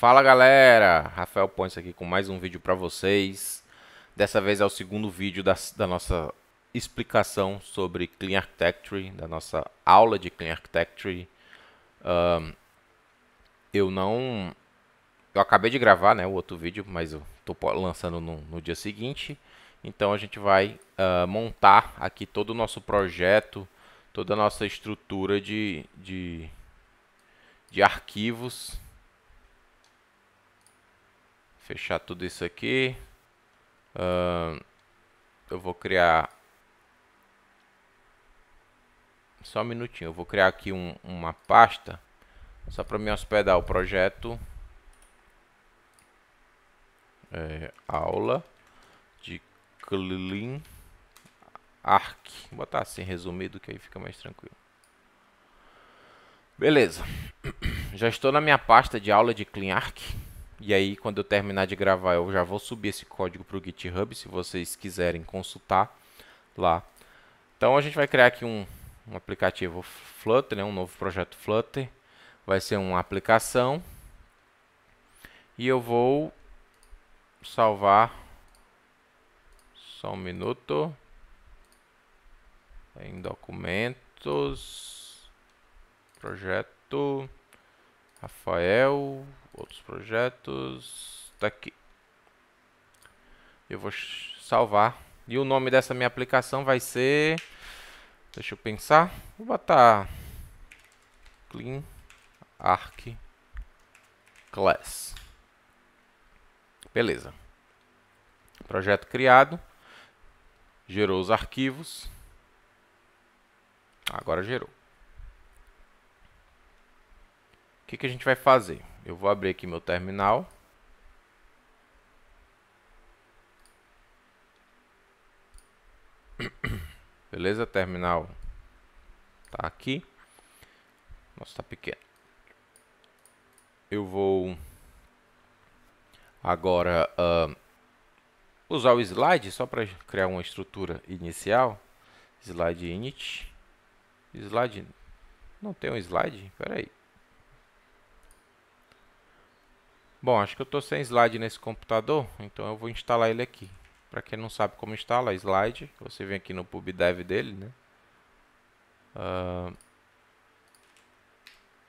Fala galera, Rafael Pontes aqui com mais um vídeo para vocês. Dessa vez é o segundo vídeo da, da, nossa explicação sobre Clean Architecture, da nossa aula de Clean Architecture. Um, eu não... Eu acabei de gravar né, o outro vídeo, mas eu estou lançando no, no, dia seguinte. Então a gente vai uh, montar aqui todo o nosso projeto, toda a nossa estrutura de, de, de arquivos fechar tudo isso aqui. Uh, eu vou criar... Só um minutinho, eu vou criar aqui um, uma pasta só para me hospedar o projeto é, aula de Clean Arc. Vou botar assim resumido que aí fica mais tranquilo. Beleza. Já estou na minha pasta de aula de Clean Arc. E aí, quando eu terminar de gravar, eu já vou subir esse código para o GitHub, se vocês quiserem consultar lá. Então, a gente vai criar aqui um, um aplicativo Flutter, né, um novo projeto Flutter. Vai ser uma aplicação. E eu vou salvar. Só um minuto. Em documentos. Projeto. Rafael outros projetos, tá aqui. Eu vou salvar. E o nome dessa minha aplicação vai ser, deixa eu pensar, vou botar Clean Arc Class. Beleza. Projeto criado. Gerou os arquivos. Agora gerou. O que, que a gente vai fazer? Eu vou abrir aqui meu terminal. Beleza, terminal tá aqui. Nossa, tá pequeno. Eu vou agora uh, usar o slide só para criar uma estrutura inicial. Slide init. Slide. Não tem um slide? Pera aí. Bom, acho que eu estou sem slide nesse computador, então eu vou instalar ele aqui. Para quem não sabe como instala slide, você vem aqui no PubDev dele, né? Uh,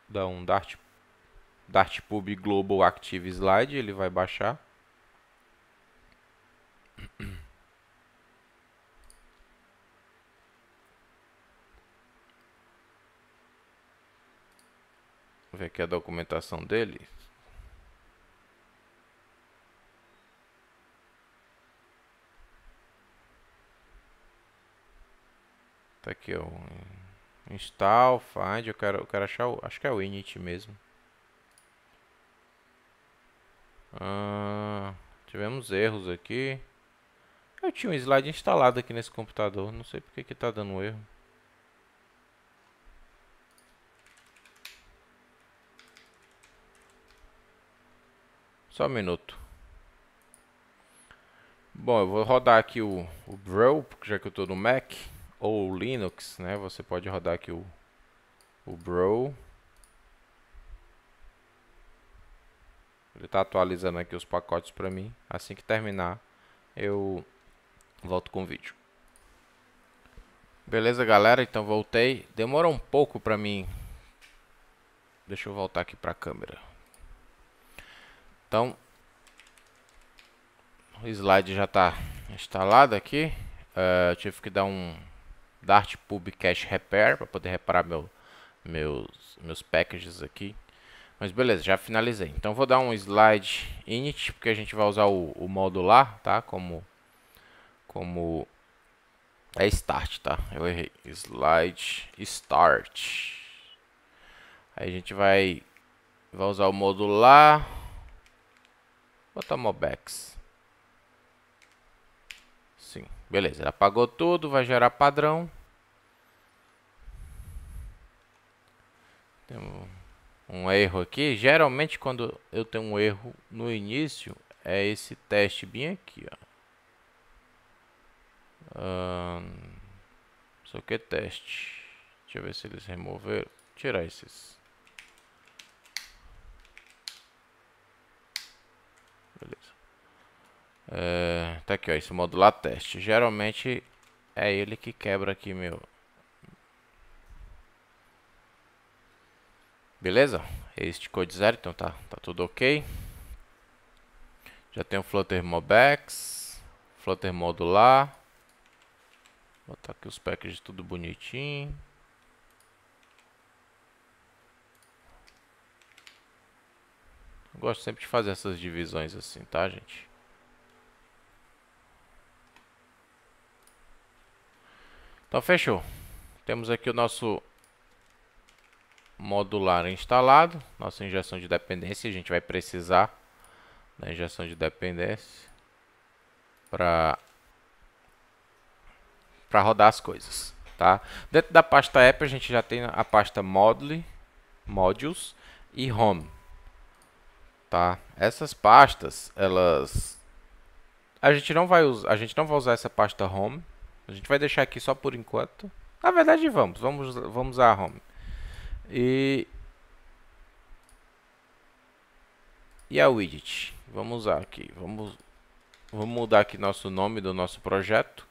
dá um Dart, DartPub Global Active Slide, ele vai baixar. Vou ver aqui a documentação dele. Tá aqui, ó. Install, find, eu quero, eu quero achar o... Acho que é o init mesmo. Ah, tivemos erros aqui. Eu tinha um slide instalado aqui nesse computador. Não sei porque que tá dando erro. Só um minuto. Bom, eu vou rodar aqui o, o já que eu estou no Mac ou Linux, né? Você pode rodar aqui o, o Bro. Ele está atualizando aqui os pacotes para mim. Assim que terminar, eu volto com o vídeo. Beleza, galera? Então voltei. Demora um pouco para mim. Deixa eu voltar aqui para a câmera. Então, o slide já está instalado aqui. Uh, tive que dar um Dart Pub Cache Repair para poder reparar meu, meus, meus packages aqui. Mas beleza, já finalizei. Então vou dar um slide init, porque a gente vai usar o, o modular, tá? Como, como é start, tá? Eu errei. Slide start. Aí a gente vai, vai usar o modular. Botar mobex. Beleza, ele apagou tudo, vai gerar padrão. Tem um erro aqui. Geralmente quando eu tenho um erro no início, é esse teste bem aqui, ó. Um, isso é teste. Deixa eu ver se eles removeram. Tirar esses. É, tá aqui, ó, esse modular teste. Geralmente é ele que quebra aqui, meu. Beleza? Este code zero, então tá, tá tudo ok. Já tem o Flutter Mobex, Flutter modular. Vou botar aqui os packages tudo bonitinho. Eu gosto sempre de fazer essas divisões assim, tá, gente? Então fechou. Temos aqui o nosso modular instalado. Nossa injeção de dependência. A gente vai precisar da injeção de dependência para para rodar as coisas, tá? Dentro da pasta app a gente já tem a pasta module, modules e home, tá? Essas pastas, elas a gente não vai usar, a gente não vai usar essa pasta home, a gente vai deixar aqui só por enquanto. Na verdade, vamos. Vamos, vamos a home. E... E a widget. Vamos usar aqui. Vamos, vamos mudar aqui nosso nome do nosso projeto.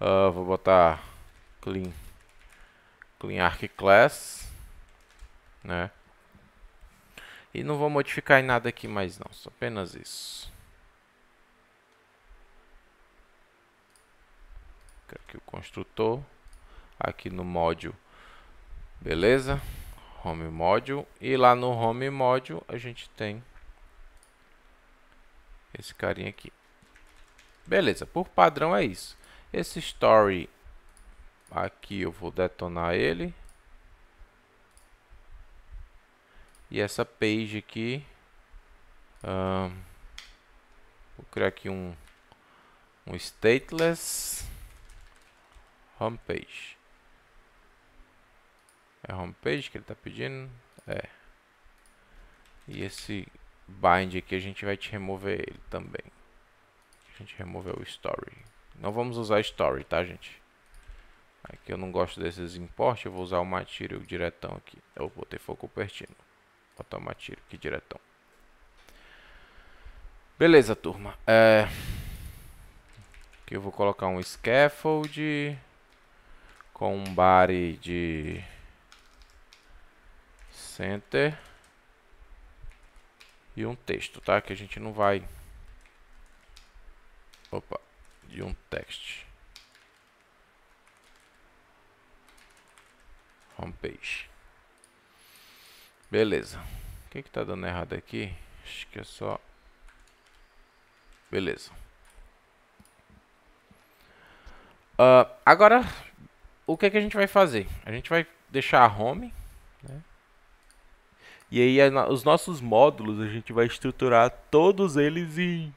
Uh, vou botar clean, clean arc class. Né? E não vou modificar em nada aqui mais não. Só apenas isso. aqui o construtor, aqui no módulo, beleza? Home módulo e lá no home módulo a gente tem esse carinha aqui. Beleza, por padrão é isso. Esse story aqui eu vou detonar ele. E essa page aqui, vou criar aqui um, um stateless. Homepage. É a homepage que ele está pedindo? É. E esse bind aqui a gente vai te remover ele também. A gente removeu o story. Não vamos usar story, tá, gente? Aqui eu não gosto desses import, eu vou usar o material diretão aqui. Eu botei foi Cupertino. Vou botar o material aqui diretão. Beleza, turma. É... Aqui eu vou colocar um scaffold com um body de center e um texto, tá? Que a gente não vai... Opa, de um text. Homepage. Beleza. O que que tá dando errado aqui? Acho que é só... Beleza. Uh, agora, o que, é que a gente vai fazer? A gente vai deixar a home, né? E aí os nossos módulos a gente vai estruturar todos eles em,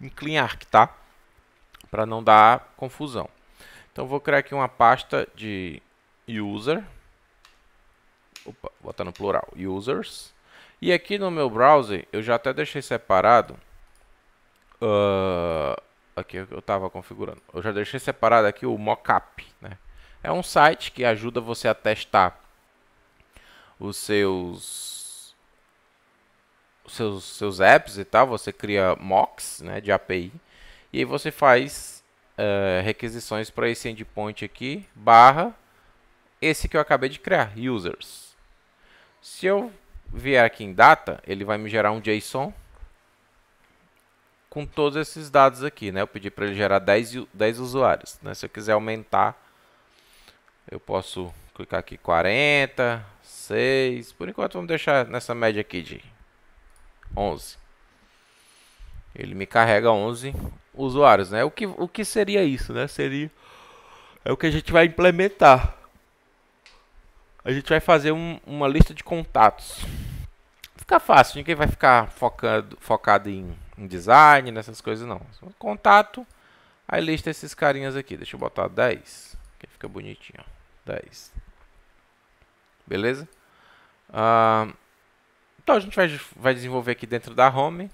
em CleanArc, tá? Para não dar confusão. Então vou criar aqui uma pasta de user. Opa, botar no plural, users. E aqui no meu browser eu já até deixei separado. Uh, aqui é eu estava configurando. Eu já deixei separado aqui o mockup, né? É um site que ajuda você a testar os seus os seus, seus apps e tal. Você cria mocks né, de API e aí você faz uh, requisições para esse endpoint aqui, barra esse que eu acabei de criar, users. Se eu vier aqui em data, ele vai me gerar um JSON com todos esses dados aqui, né? Eu pedi para ele gerar 10, 10 usuários, né? Se eu quiser aumentar eu posso clicar aqui 40, 6. Por enquanto vamos deixar nessa média aqui de 11. Ele me carrega 11 usuários, né? O que, o que seria isso, né? Seria é o que a gente vai implementar. A gente vai fazer um, uma lista de contatos. Fica fácil, ninguém vai ficar focado focado em, em design, nessas coisas não. Contato, aí lista esses carinhas aqui. Deixa eu botar 10, que fica bonitinho, ó. 10. Beleza? Ah, então a gente vai, vai desenvolver aqui dentro da home.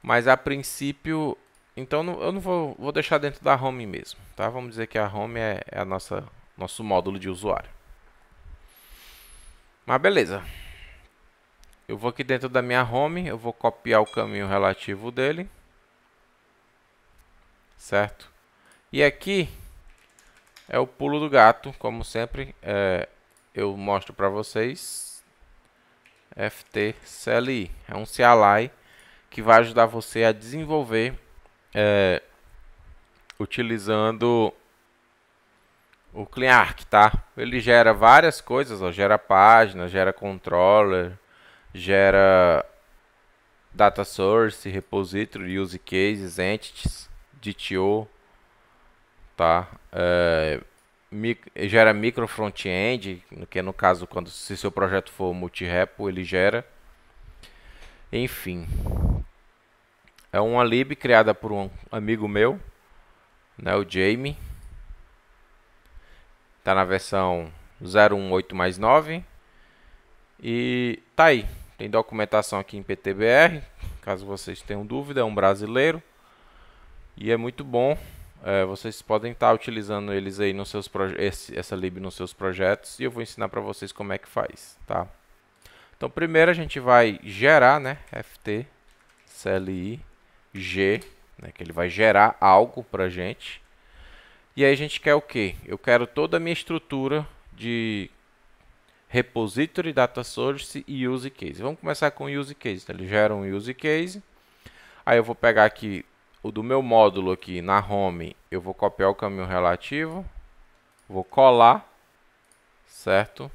Mas a princípio, então eu não vou, vou deixar dentro da home mesmo, tá? Vamos dizer que a home é, é a nossa nosso módulo de usuário. Mas beleza. Eu vou aqui dentro da minha home, eu vou copiar o caminho relativo dele. Certo? E aqui é o pulo do gato, como sempre é, eu mostro para vocês. FT CLI é um CLI que vai ajudar você a desenvolver é, utilizando o CleanArch, tá? Ele gera várias coisas, ó, gera página, gera controller, gera data source, repository, use cases, entities, DTO, tá? É, gera micro front-end, que no caso, quando se seu projeto for multi-repo, ele gera. Enfim, é uma lib criada por um amigo meu, né, o Jamie. Está na versão 018 mais 9. E tá aí. Tem documentação aqui em PTBR, caso vocês tenham dúvida, é um brasileiro. E é muito bom é, vocês podem estar tá utilizando eles aí nos seus esse, essa lib nos seus projetos e eu vou ensinar para vocês como é que faz, tá? Então primeiro a gente vai gerar, né, ft cli g, né, que ele vai gerar algo para gente. E aí a gente quer o quê? Eu quero toda a minha estrutura de repository, data source e use case. Vamos começar com use case. Então, ele gera um use case. Aí eu vou pegar aqui o do meu módulo aqui na home, eu vou copiar o caminho relativo, vou colar, certo?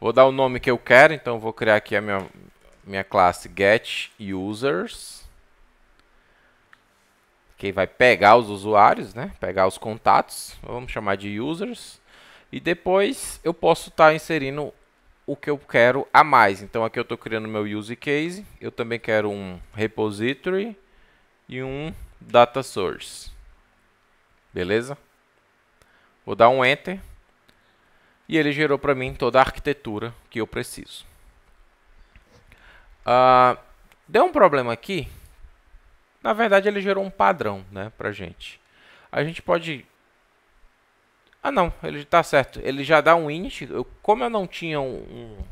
Vou dar o nome que eu quero, então vou criar aqui a minha, minha classe getUsers, que vai pegar os usuários, né? pegar os contatos, vamos chamar de users, e depois eu posso estar tá inserindo o que eu quero a mais. Então aqui eu estou criando meu use case, eu também quero um repository, e um data source. Beleza? Vou dar um enter e ele gerou para mim toda a arquitetura que eu preciso. Uh, deu um problema aqui. Na verdade, ele gerou um padrão né, para gente. A gente pode... Ah, não. Ele está certo. Ele já dá um init. Eu, como eu não tinha um, um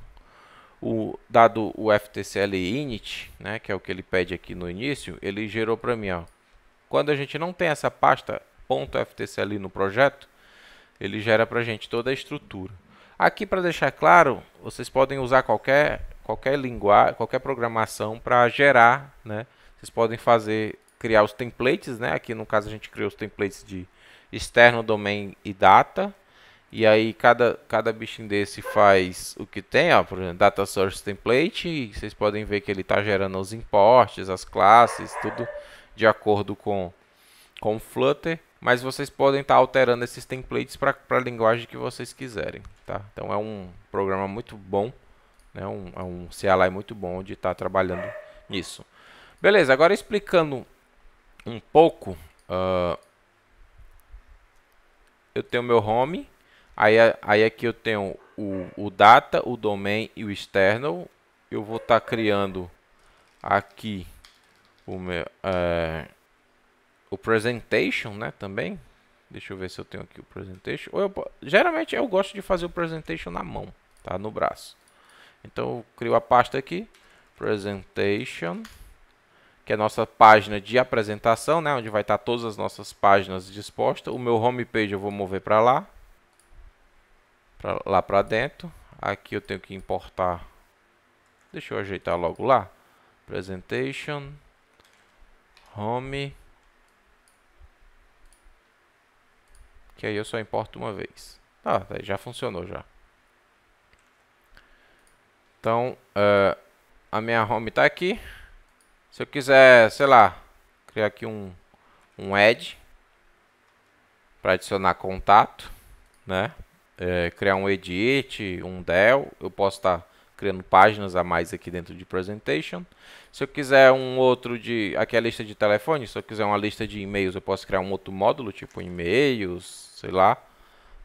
o, dado o ftcl init, né, que é o que ele pede aqui no início, ele gerou para mim, ó. Quando a gente não tem essa pasta .ftcl no projeto, ele gera para a gente toda a estrutura. Aqui para deixar claro, vocês podem usar qualquer qualquer linguagem, qualquer programação para gerar, né? Vocês podem fazer criar os templates, né? Aqui no caso a gente criou os templates de externo domain e data, e aí cada, cada bichinho desse faz o que tem, ó, por exemplo, data source template, vocês podem ver que ele está gerando os importes, as classes, tudo de acordo com com Flutter, mas vocês podem estar tá alterando esses templates para a linguagem que vocês quiserem, tá? Então é um programa muito bom, né? Um, é um CLI é muito bom de estar tá trabalhando nisso. Beleza, agora explicando um pouco, uh, eu tenho meu home, Aí, é, aí aqui é eu tenho o, o data, o domain e o external. Eu vou estar tá criando aqui o meu é, o presentation, né, também. Deixa eu ver se eu tenho aqui o presentation. Ou eu, geralmente eu gosto de fazer o presentation na mão, tá, no braço. Então eu crio a pasta aqui, presentation, que é a nossa página de apresentação, né, onde vai estar tá todas as nossas páginas dispostas. O meu homepage eu vou mover para lá pra, lá para dentro. Aqui eu tenho que importar. Deixa eu ajeitar logo lá. Presentation. Home. Que aí eu só importo uma vez. Ah, já funcionou já. Então, uh, a minha home está aqui. Se eu quiser, sei lá, criar aqui um, um add para adicionar contato, né? é, criar um edit, um del, eu posso estar criando páginas a mais aqui dentro de presentation. Se eu quiser um outro de, aqui é a lista de telefone, se eu quiser uma lista de e-mails, eu posso criar um outro módulo, tipo e-mails, sei lá.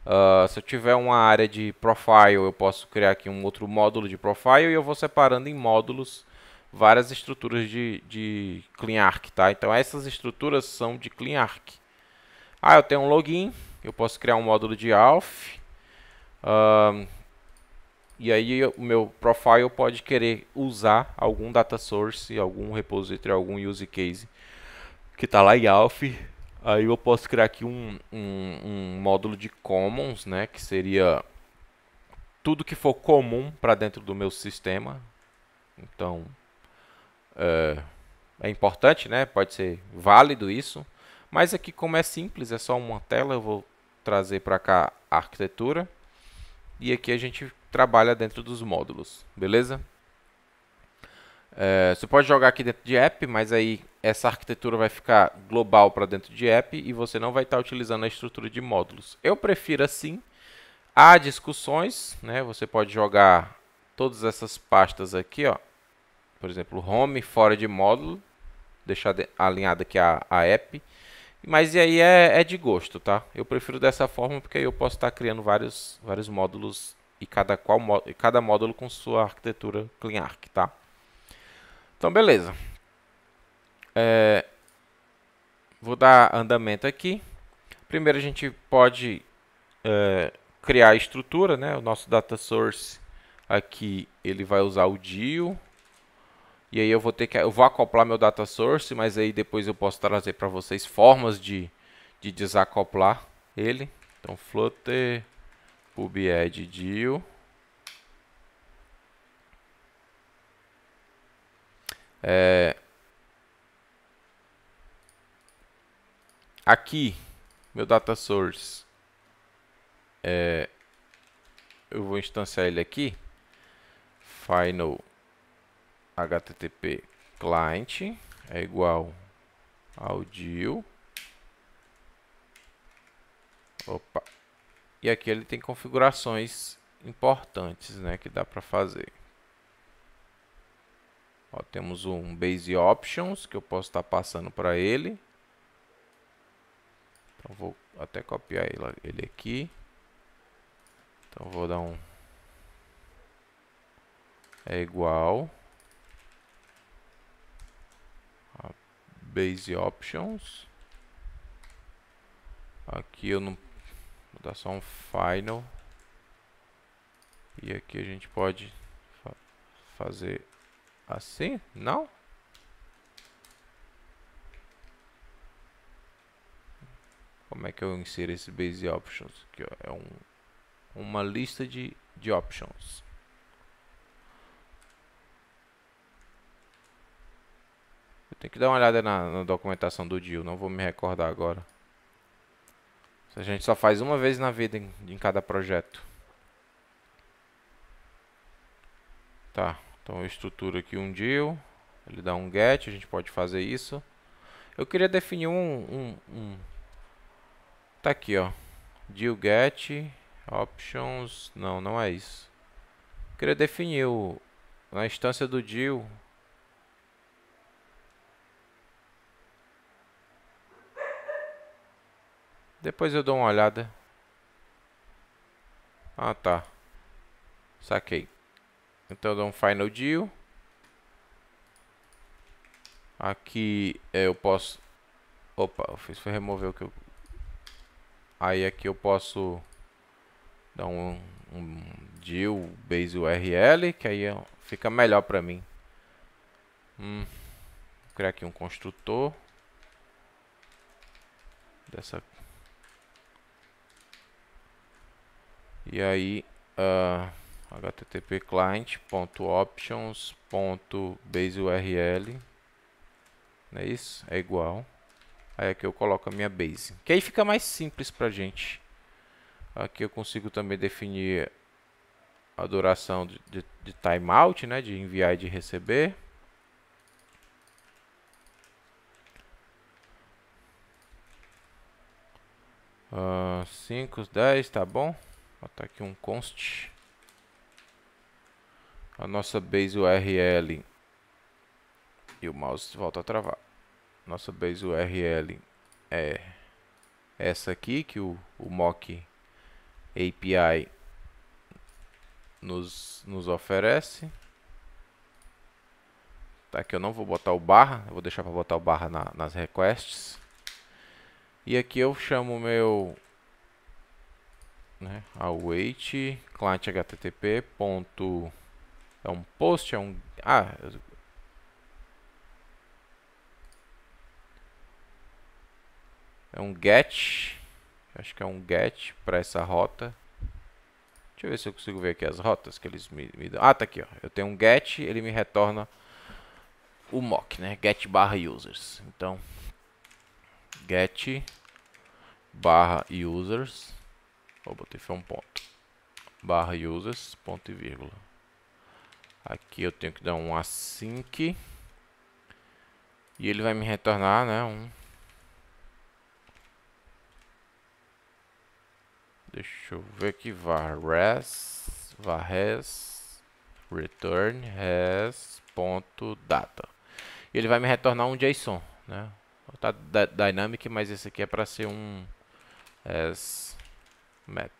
Uh, se eu tiver uma área de profile, eu posso criar aqui um outro módulo de profile e eu vou separando em módulos várias estruturas de, de CleanArc, tá? Então essas estruturas são de CleanArc. Ah, eu tenho um login, eu posso criar um módulo de Alf. Uh, e aí o meu profile pode querer usar algum data source, algum repository, algum use case que está lá em Alf. Aí eu posso criar aqui um, um, um módulo de commons, né, que seria tudo que for comum para dentro do meu sistema. Então, é, é importante, né? Pode ser válido isso. Mas aqui como é simples, é só uma tela, eu vou trazer para cá a arquitetura e aqui a gente trabalha dentro dos módulos, beleza? É, você pode jogar aqui dentro de app, mas aí essa arquitetura vai ficar global para dentro de app e você não vai estar tá utilizando a estrutura de módulos. Eu prefiro assim. Há discussões, né? Você pode jogar todas essas pastas aqui, ó. Por exemplo, home fora de módulo, deixar alinhada aqui a, a app mas e aí é, é, de gosto, tá? Eu prefiro dessa forma porque aí eu posso estar tá criando vários, vários módulos e cada, qual, cada módulo com sua arquitetura CleanArc, tá? Então, beleza. É, vou dar andamento aqui. Primeiro a gente pode é, criar a estrutura, né? O nosso data source aqui, ele vai usar o DIO e aí eu vou ter que eu vou acoplar meu data source, mas aí depois eu posso trazer para vocês formas de, de desacoplar ele. Então flutter pub-add deal É... Aqui, meu data source, é... eu vou instanciar ele aqui, final http client é igual ao deal. Opa. E aqui ele tem configurações importantes, né, que dá para fazer. Ó, temos um base options que eu posso estar tá passando para ele. Então vou até copiar ele aqui. Então vou dar um é igual Base Options. Aqui eu não... Vou dar só um Final. E aqui a gente pode fa fazer assim, não? Como é que eu insiro esse Base Options? Aqui, ó, é um, uma lista de, de options. Tem que dar uma olhada na, na documentação do Dio, não vou me recordar agora. A gente só faz uma vez na vida em, em cada projeto. Tá, então eu estruturo aqui um deal, ele dá um get, a gente pode fazer isso. Eu queria definir um, um, um. tá aqui ó, deal get, options, não, não é isso. Eu queria definir o, na instância do deal, Depois eu dou uma olhada. Ah, tá. Saquei. Então eu dou um final deal. Aqui é, eu posso... Opa, eu fiz foi remover o que eu... Aí aqui eu posso dar um, um deal base URL, que aí é, fica melhor pra mim. Hum, vou criar aqui um construtor. Dessa E aí, uh, ah, http client.options.baseurl, não é isso? É igual. Aí aqui eu coloco a minha base, que aí fica mais simples pra gente. Aqui eu consigo também definir a duração de, de, de timeout, né, de enviar e de receber. Uh, 5, 10, tá bom? botar tá aqui um const. A nossa base URL. E o mouse volta a travar. Nossa base URL é essa aqui que o, o mock API nos, nos oferece. Tá, aqui eu não vou botar o barra, eu vou deixar para botar o barra na, nas requests. E aqui eu chamo o meu né? await client http ponto é um post é um ah é um get acho que é um get para essa rota deixa eu ver se eu consigo ver aqui as rotas que eles me, me dão ah tá aqui ó eu tenho um get ele me retorna o mock né get barra users então get barra users vou botei foi um ponto, barra users, ponto e vírgula. Aqui eu tenho que dar um async e ele vai me retornar, né, um Deixa eu ver aqui, var res, var res, return res ponto data. Ele vai me retornar um JSON, né? Tá dynamic, mas esse aqui é para ser um as é, map.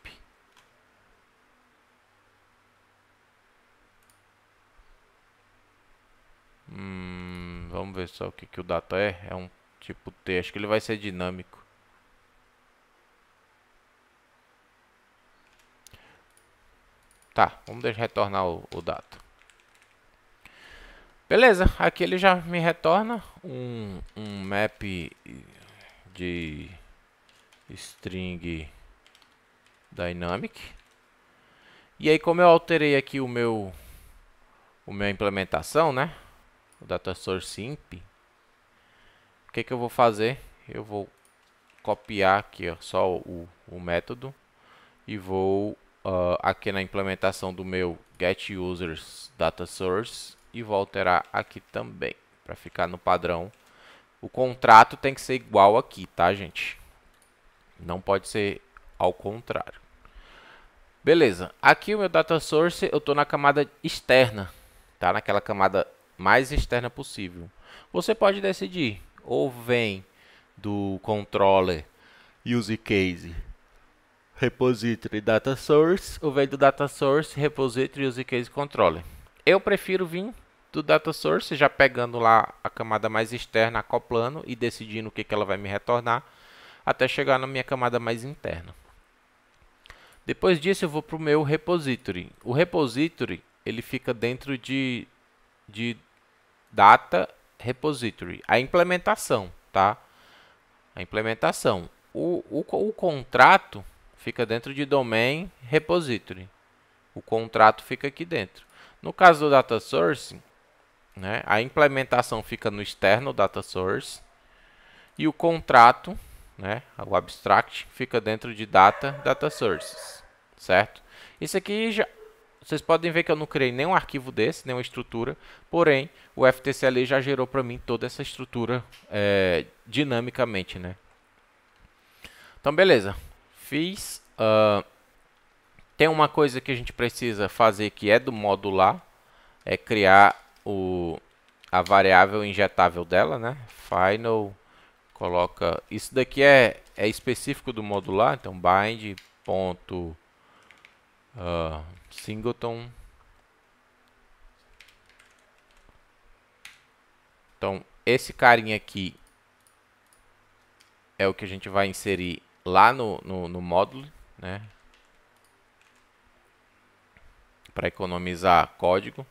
Hum, vamos ver só o que, que o data é. É um tipo T, acho que ele vai ser dinâmico. Tá, vamos deixar retornar o, o data. Beleza, aqui ele já me retorna um, um map de string Dynamic. E aí, como eu alterei aqui o meu, o meu implementação, né? O data source simp. O que, que eu vou fazer? Eu vou copiar aqui ó, só o, o método e vou uh, aqui na implementação do meu getUsersDataSource e vou alterar aqui também para ficar no padrão. O contrato tem que ser igual aqui, tá, gente? Não pode ser ao contrário. Beleza, aqui o meu data source eu estou na camada externa, tá? Naquela camada mais externa possível. Você pode decidir, ou vem do controller use case repository data source, ou vem do data source repository use case controller. Eu prefiro vir do data source, já pegando lá a camada mais externa, acoplando e decidindo o que, que ela vai me retornar, até chegar na minha camada mais interna. Depois disso eu vou para o meu repository. O repository ele fica dentro de, de data repository. A implementação, tá? A implementação. O, o, o contrato fica dentro de domain repository. O contrato fica aqui dentro. No caso do data source, né, a implementação fica no externo data source e o contrato né? O abstract fica dentro de data, data sources, certo? Isso aqui já vocês podem ver que eu não criei nenhum arquivo desse, nenhuma estrutura, porém o ftcl já gerou para mim toda essa estrutura é, dinamicamente, né? Então beleza, fiz. Uh, tem uma coisa que a gente precisa fazer que é do módulo lá, é criar o, a variável injetável dela, né? Final coloca... Isso daqui é, é específico do modular, então bind ponto uh, singleton. Então, esse carinha aqui é o que a gente vai inserir lá no, no, no módulo, né? Para economizar código.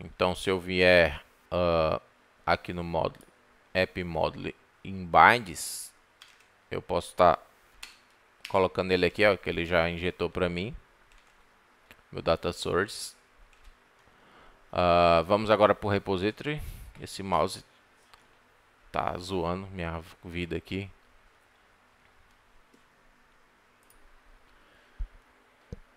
Então, se eu vier uh, aqui no módulo, app module em binds, eu posso estar tá colocando ele aqui, ó, que ele já injetou para mim, meu data source. Uh, vamos agora para o repository. Esse mouse tá zoando minha vida aqui.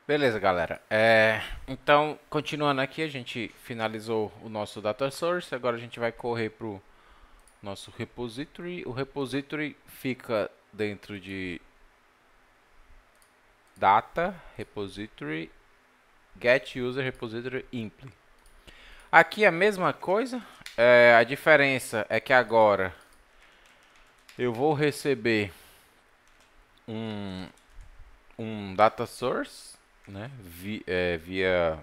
Beleza, galera. É, então, continuando aqui, a gente finalizou o nosso data source. Agora a gente vai correr para o nosso repository. O repository fica dentro de data repository get user repository impl. Aqui a mesma coisa, é, a diferença é que agora eu vou receber um, um data source né, via, é, via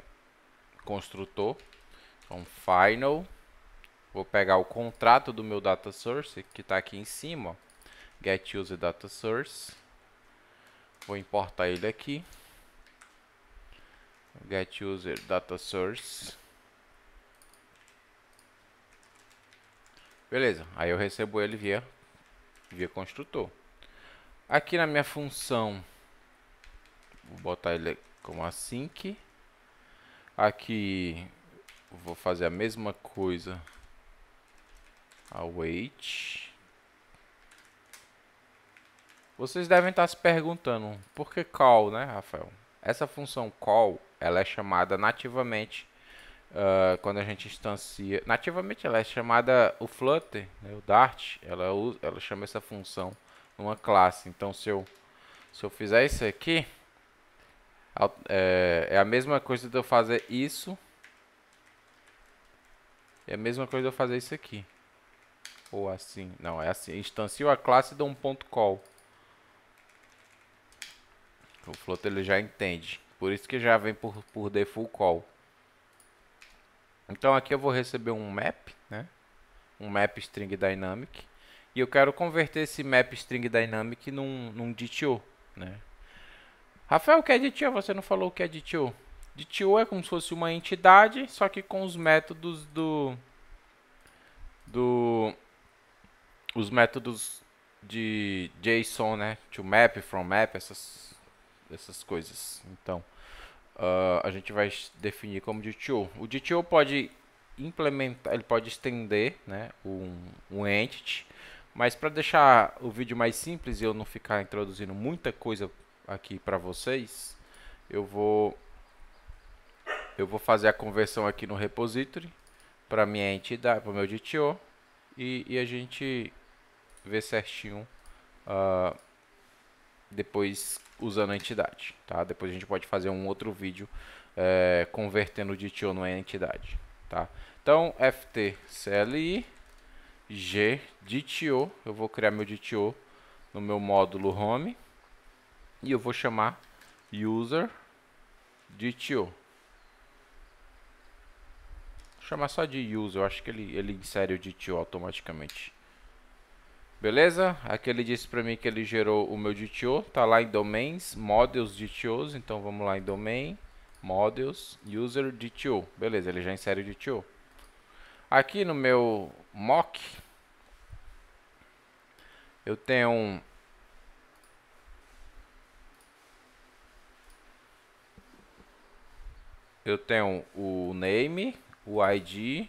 construtor, um então final Vou pegar o contrato do meu data source, que está aqui em cima, get user data source. Vou importar ele aqui. Get user data source. Beleza, aí eu recebo ele via, via construtor. Aqui na minha função, vou botar ele como async. Aqui, vou fazer a mesma coisa Await. Ah, Vocês devem estar se perguntando, por que call, né, Rafael? Essa função call, ela é chamada nativamente uh, quando a gente instancia... Nativamente ela é chamada o Flutter, né, o Dart, ela, é usa, ela chama essa função numa classe. Então, se eu, se eu fizer isso aqui, é, é a mesma coisa de eu fazer isso, é a mesma coisa de eu fazer isso aqui. Ou assim. Não, é assim. Instanciou a classe de um ponto call. O float ele já entende. Por isso que já vem por, por default call. Então aqui eu vou receber um map, né? Um map string dynamic. E eu quero converter esse map string dynamic num, num DTO, né? Rafael, o que é DTO? Você não falou o que é DTO. DTO é como se fosse uma entidade, só que com os métodos do... Do os métodos de JSON, né? To map, from map, essas, essas coisas. Então, uh, a gente vai definir como DTO. O DTO pode implementar, ele pode estender, né? Um, um entity. Mas para deixar o vídeo mais simples e eu não ficar introduzindo muita coisa aqui para vocês, eu vou eu vou fazer a conversão aqui no repository para minha entidade, para o meu DTO e, e a gente ver certinho uh, depois usando a entidade, tá? Depois a gente pode fazer um outro vídeo eh, convertendo o DTO numa entidade, tá? Então, ft cli g DTO, eu vou criar meu DTO no meu módulo home e eu vou chamar user DTO. Vou chamar só de user, eu acho que ele, ele insere o DTO automaticamente. Beleza? Aqui ele disse para mim que ele gerou o meu DTO, tá lá em domains, models DTOs, então vamos lá em domain, models, user DTO. Beleza, ele já insere o DTO. Aqui no meu mock eu tenho um eu tenho o name, o ID,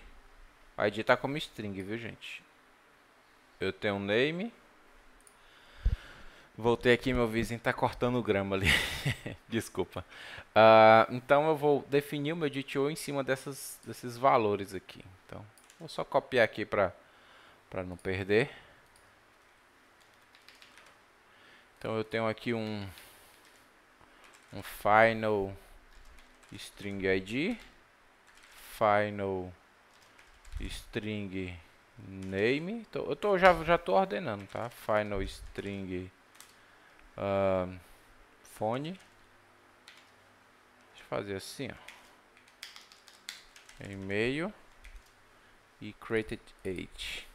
o ID tá como string, viu, gente? eu tenho um name. Voltei aqui, meu vizinho está cortando grama ali. Desculpa. Uh, então eu vou definir o meu DTO em cima dessas, desses valores aqui. Então, vou só copiar aqui para não perder. Então eu tenho aqui um, um final string id, final string Name. Tô, eu tô, já, já tô ordenando, tá? Final string uh, fone. Deixa eu fazer assim, ó. E-mail e created age.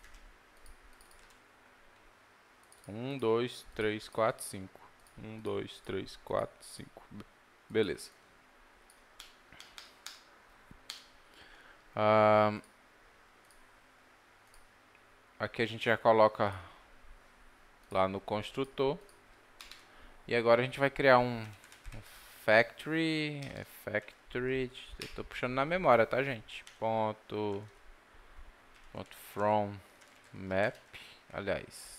1, 2, 3, 4, 5. 1, 2, 3, 4, 5. Beleza. Um, Aqui a gente já coloca lá no construtor. E agora a gente vai criar um factory, é factory, estou puxando na memória, tá gente? Ponto, ponto from map, aliás,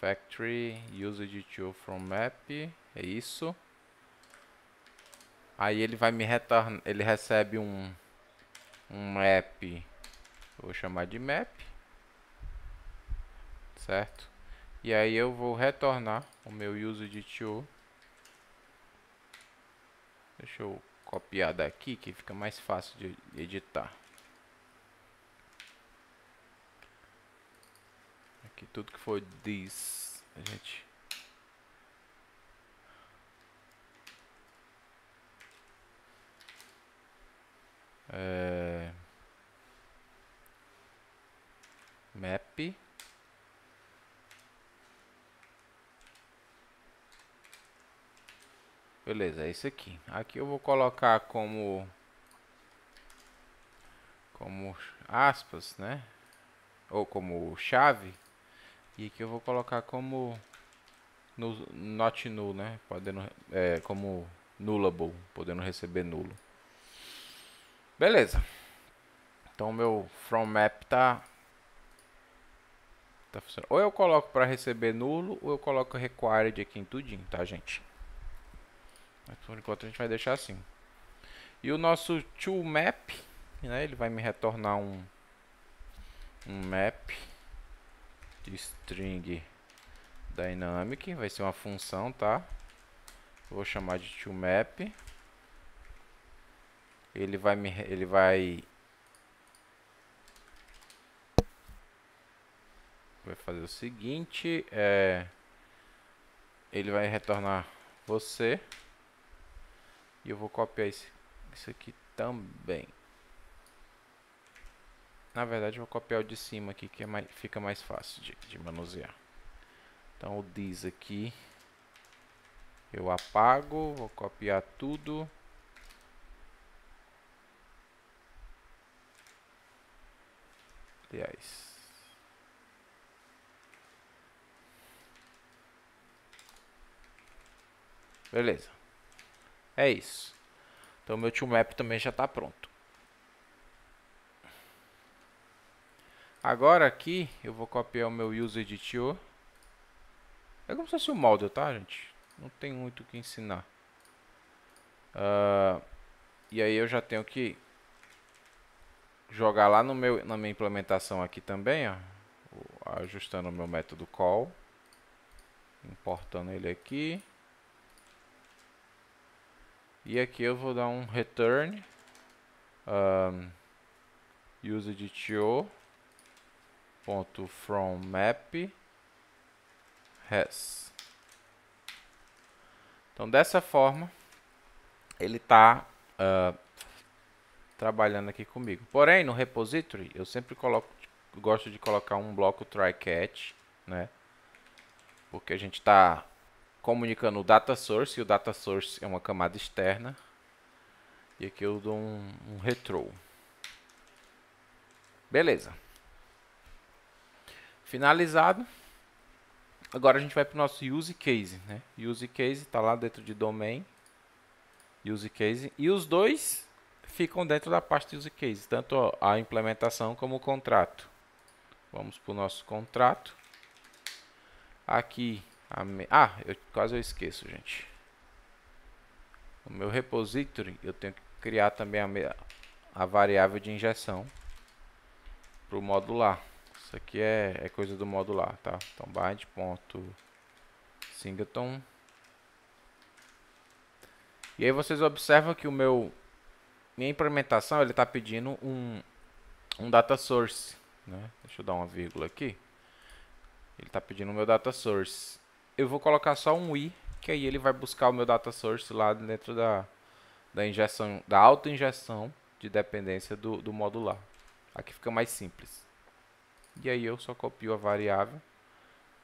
factory usage to from map, é isso. Aí ele vai me retornar, ele recebe um, um map, vou chamar de map, certo? E aí eu vou retornar o meu uso de TIO. Deixa eu copiar daqui que fica mais fácil de editar. Aqui tudo que for this, a gente É... Map Beleza, é isso aqui. Aqui eu vou colocar como como aspas, né? Ou como chave. E aqui eu vou colocar como no, not null, né? Podendo, é, como nullable, podendo receber nulo. Beleza. Então meu from map tá tá funcionando. Ou eu coloco para receber nulo, ou eu coloco required aqui em tudinho, tá, gente? Por enquanto a gente vai deixar assim. E o nosso tool map, né, ele vai me retornar um, um map string dynamic, vai ser uma função, tá? Vou chamar de tool map. Ele vai me ele vai vai fazer o seguinte, é ele vai retornar você e eu vou copiar esse, isso aqui também. Na verdade, vou copiar o de cima aqui, que é mais, fica mais fácil de, de manusear. Então, o diz aqui. Eu apago, vou copiar tudo. Aliás. Beleza. É isso. Então meu toolmap também já está pronto. Agora aqui eu vou copiar o meu user de tio. É como se fosse o um molde, tá gente? Não tem muito o que ensinar. Uh, e aí eu já tenho que jogar lá no meu, na minha implementação aqui também, ó, ajustando o meu método call, importando ele aqui. E aqui eu vou dar um return um, use from map has. Então dessa forma ele está uh, trabalhando aqui comigo. Porém no repository eu sempre coloco, gosto de colocar um bloco try catch, né? Porque a gente está comunicando o data source, e o data source é uma camada externa. E aqui eu dou um, um retro. Beleza. Finalizado. Agora a gente vai para o nosso use case. Né? Use case está lá dentro de domain. Use case. E os dois ficam dentro da parte use case. Tanto a implementação como o contrato. Vamos para o nosso contrato. Aqui me... Ah, eu quase eu esqueço, gente. No meu repository, eu tenho que criar também a, me... a variável de injeção para o modular. Isso aqui é, é coisa do modular, tá? Então, bind.singleton. E aí vocês observam que o meu minha implementação ele está pedindo um, um data source, né? Deixa eu dar uma vírgula aqui. Ele está pedindo o meu data source eu vou colocar só um i, que aí ele vai buscar o meu data source lá dentro da, da injeção, da injeção de dependência do, do modular. Aqui fica mais simples. E aí eu só copio a variável,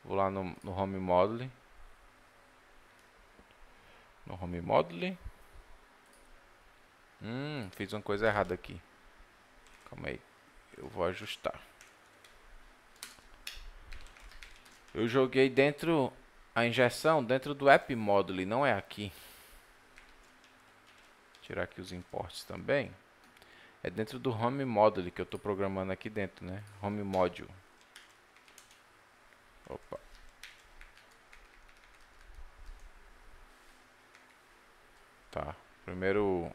vou lá no, no home module, no home module, Hum, fiz uma coisa errada aqui. Calma aí. Eu vou ajustar. Eu joguei dentro a injeção dentro do app module, não é aqui. Vou tirar aqui os importes também. É dentro do home module que eu estou programando aqui dentro, né? Home module. Opa. Tá. Primeiro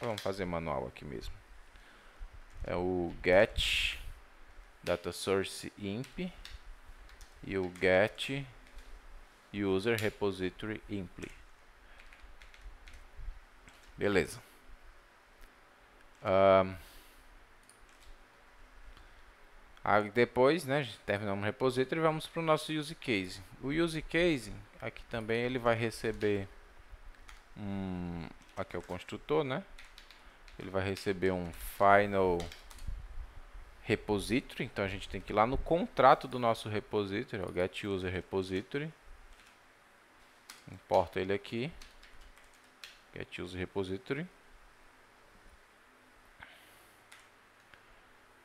vamos fazer manual aqui mesmo. É o get data source imp e o get user repository impli. Beleza. Um, aí depois, né, terminamos o repository e vamos para o nosso use case. O use case, aqui também ele vai receber um, aqui é o construtor, né? Ele vai receber um final repository, então a gente tem que ir lá no contrato do nosso repository, o get user repository importa ele aqui. Get use repository.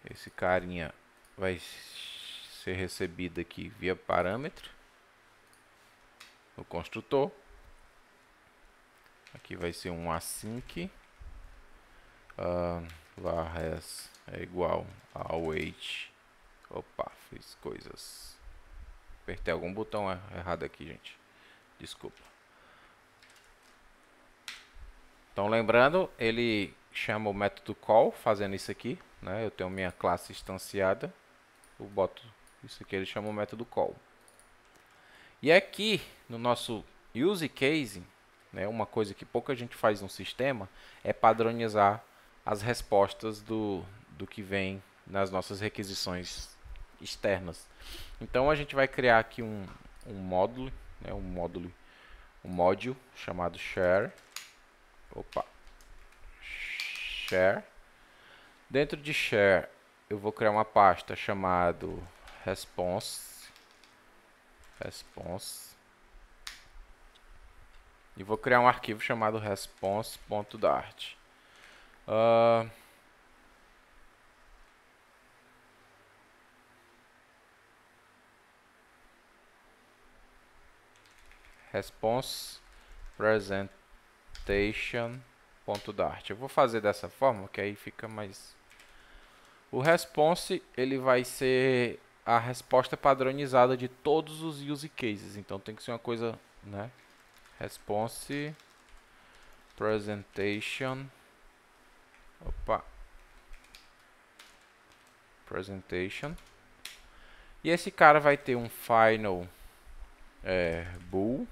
Esse carinha vai ser recebido aqui via parâmetro no construtor. Aqui vai ser um async. Uh, ah, varres é igual a wait. Opa, fiz coisas. Apertei algum botão errado aqui, gente. Desculpa. Então, lembrando, ele chama o método call fazendo isso aqui. Né? Eu tenho minha classe instanciada. Eu boto isso aqui, ele chama o método call. E aqui, no nosso use case, né, uma coisa que pouca gente faz no sistema, é padronizar as respostas do, do que vem nas nossas requisições externas. Então, a gente vai criar aqui um, um módulo né, um módulo, um módulo chamado share. Opa. Share. Dentro de share, eu vou criar uma pasta chamada response response e vou criar um arquivo chamado response.dart. Uh, response presentation.dart. Eu vou fazer dessa forma, que aí fica mais... O response, ele vai ser a resposta padronizada de todos os use cases. Então tem que ser uma coisa, né? Response presentation opa presentation e esse cara vai ter um final é, bool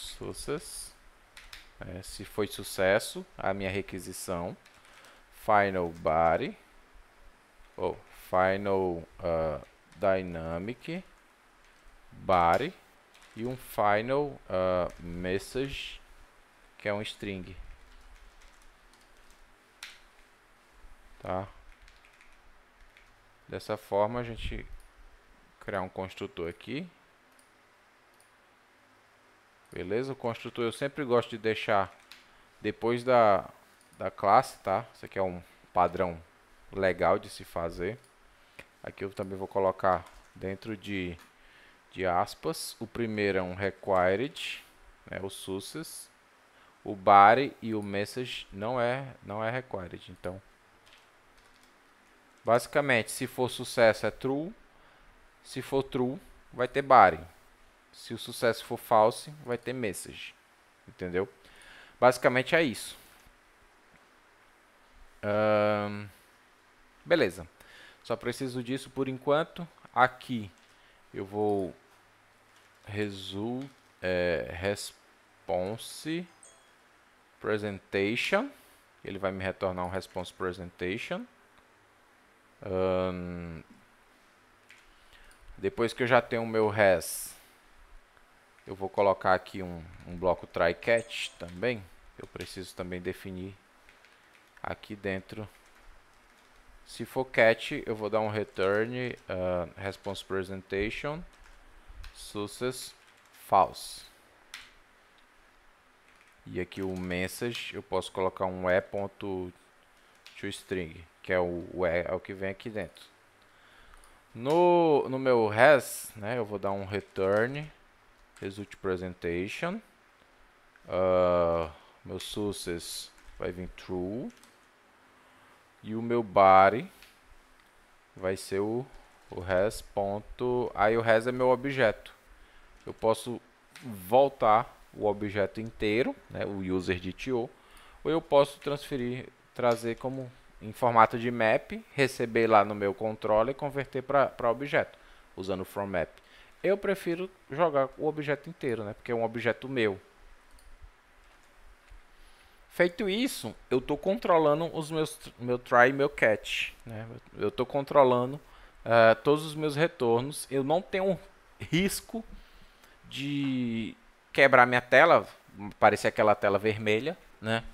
success, é, se foi sucesso a minha requisição, final body, ou final uh, dynamic body e um final uh, message que é um string, tá? Dessa forma a gente criar um construtor aqui Beleza? O construtor eu sempre gosto de deixar depois da, da classe, tá? Isso aqui é um padrão legal de se fazer. Aqui eu também vou colocar dentro de, de aspas. O primeiro é um required, né, o success. O body e o message não é, não é required. Então, basicamente, se for sucesso é true. Se for true, vai ter body. Se o sucesso for false, vai ter message. Entendeu? Basicamente é isso. Um, beleza. Só preciso disso por enquanto. Aqui eu vou result, é, response presentation. Ele vai me retornar um response presentation. Um, depois que eu já tenho o meu res eu vou colocar aqui um, um bloco try catch também. Eu preciso também definir aqui dentro. Se for catch, eu vou dar um return uh, response presentation success false. E aqui o message, eu posso colocar um e.toString, que é o, o e, é o que vem aqui dentro. No, no meu res, né, eu vou dar um return Result Presentation. Uh, meu success vai vir true. E o meu body vai ser o, o res. Ponto, aí o res é meu objeto. Eu posso voltar o objeto inteiro, né, o user de TO, ou eu posso transferir, trazer como em formato de map, receber lá no meu controller e converter para objeto, usando o from map. Eu prefiro jogar o objeto inteiro, né? Porque é um objeto meu. Feito isso, eu estou controlando os meus meu try e meu catch. Né? Eu estou controlando uh, todos os meus retornos. Eu não tenho risco de quebrar minha tela, parecer aquela tela vermelha. Né?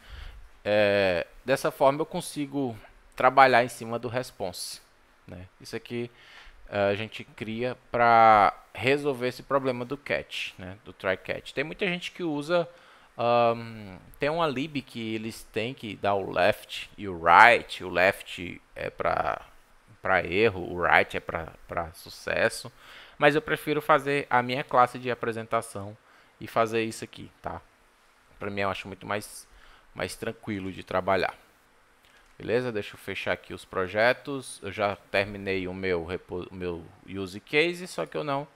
É, dessa forma eu consigo trabalhar em cima do response. Né? Isso aqui eh, a gente cria para resolver esse problema do catch, né, do try catch. Tem muita gente que usa, um, tem uma lib que eles têm que dar o left e o right, o left é para para erro, o right é para sucesso, mas eu prefiro fazer a minha classe de apresentação e fazer isso aqui, tá? Para mim eu acho muito mais mais tranquilo de trabalhar. Beleza? Deixa eu fechar aqui os projetos. Eu já terminei o meu, o meu use case, só que eu não,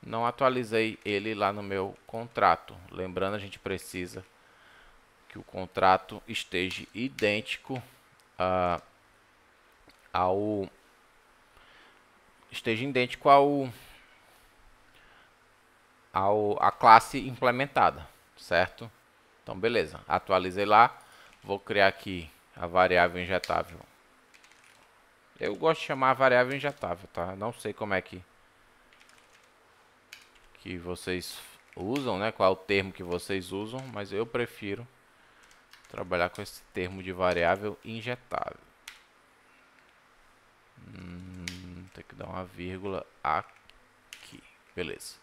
não atualizei ele lá no meu contrato. Lembrando, a gente precisa que o contrato esteja idêntico uh, ao... Esteja idêntico ao... ao a classe implementada, certo? Então, beleza. Atualizei lá. Vou criar aqui a variável injetável. Eu gosto de chamar a variável injetável, tá? Não sei como é que, que vocês usam, né? Qual é o termo que vocês usam, mas eu prefiro trabalhar com esse termo de variável injetável. Hum, tem que dar uma vírgula aqui. Beleza.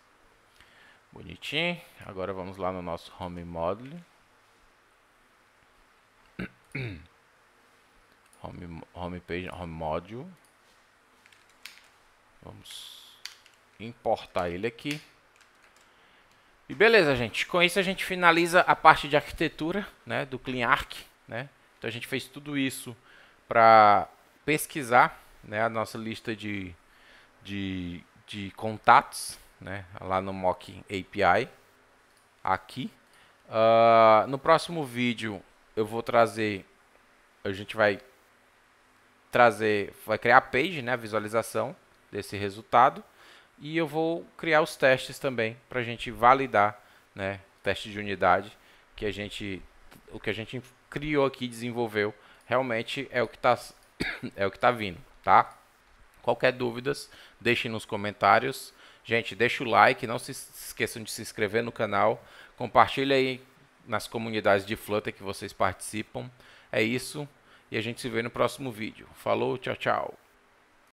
Bonitinho. Agora vamos lá no nosso Home Model. home, homepage, home module. Vamos importar ele aqui. E beleza, gente. Com isso a gente finaliza a parte de arquitetura, né, do CleanArc, né? Então a gente fez tudo isso para pesquisar, né, a nossa lista de, de, de contatos, né, lá no Mock API, aqui. Uh, no próximo vídeo eu vou trazer, a gente vai trazer, vai criar a page, né, a visualização desse resultado, e eu vou criar os testes também para a gente validar, né, teste de unidade que a gente, o que a gente criou aqui, desenvolveu, realmente é o que está é o que tá vindo, tá? Qualquer dúvidas, deixem nos comentários. Gente, deixa o like, não se esqueçam de se inscrever no canal, compartilha aí nas comunidades de Flutter que vocês participam. É isso. E a gente se vê no próximo vídeo. Falou, tchau, tchau.